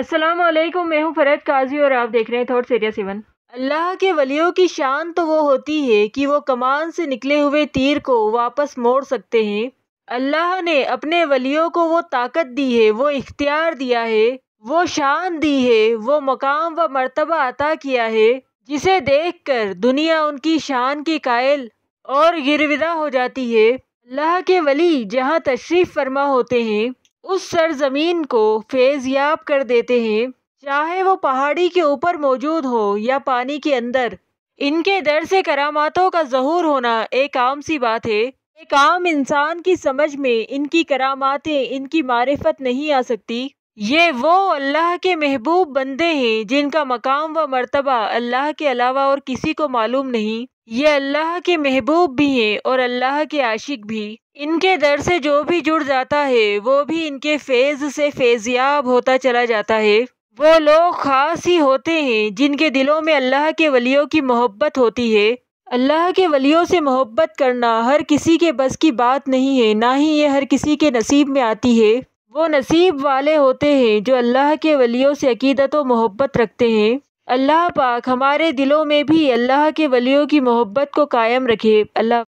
अस्सलाम वालेकुम मैं हूं फरहत काजी और आप देख रहे हैं थॉट सीरिया सेवन अल्लाह के वलियों की शान तो वो होती है कि वो कमान से निकले हुए तीर को वापस मोड़ सकते हैं अल्लाह ने अपने वलियों को वो ताकत दी है वो इख्तियार दिया है वो शान दी है वो मकाम व मर्तबा अता किया है जिसे देख कर दुनिया उनकी शान की कायल और गिरविदा हो जाती है अल्लाह के वली जहाँ तशरीफ़ फरमा होते हैं उस सरजमीन को फैज़याब कर देते हैं चाहे वो पहाड़ी के ऊपर मौजूद हो या पानी के अंदर इनके दर से करामातों का जहूर होना एक आम सी बात है एक आम इंसान की समझ में इनकी करामातें इनकी मारिफत नहीं आ सकती ये वो अल्लाह के महबूब बंदे हैं जिनका मकाम व मर्तबा अल्लाह के अलावा और किसी को मालूम नहीं ये अल्लाह के महबूब भी हैं और अल्लाह के आशिक भी इनके दर से जो भी जुड़ जाता है वो भी इनके फेज से फेजियाब होता चला जाता है वो लोग ख़ास ही होते हैं जिनके दिलों में अल्लाह के वलियों की मोहब्बत होती है अल्लाह के वलियों से मोहब्बत करना हर किसी के बस की बात नहीं है ना ही ये हर किसी के नसीब में आती है वो नसीब वाले होते हैं जो अल्लाह के वलियों से अकीदत और मोहब्बत रखते हैं अल्लाह पाक हमारे दिलों में भी अल्लाह के वलियों की मोहब्बत को कायम रखे अल्लाह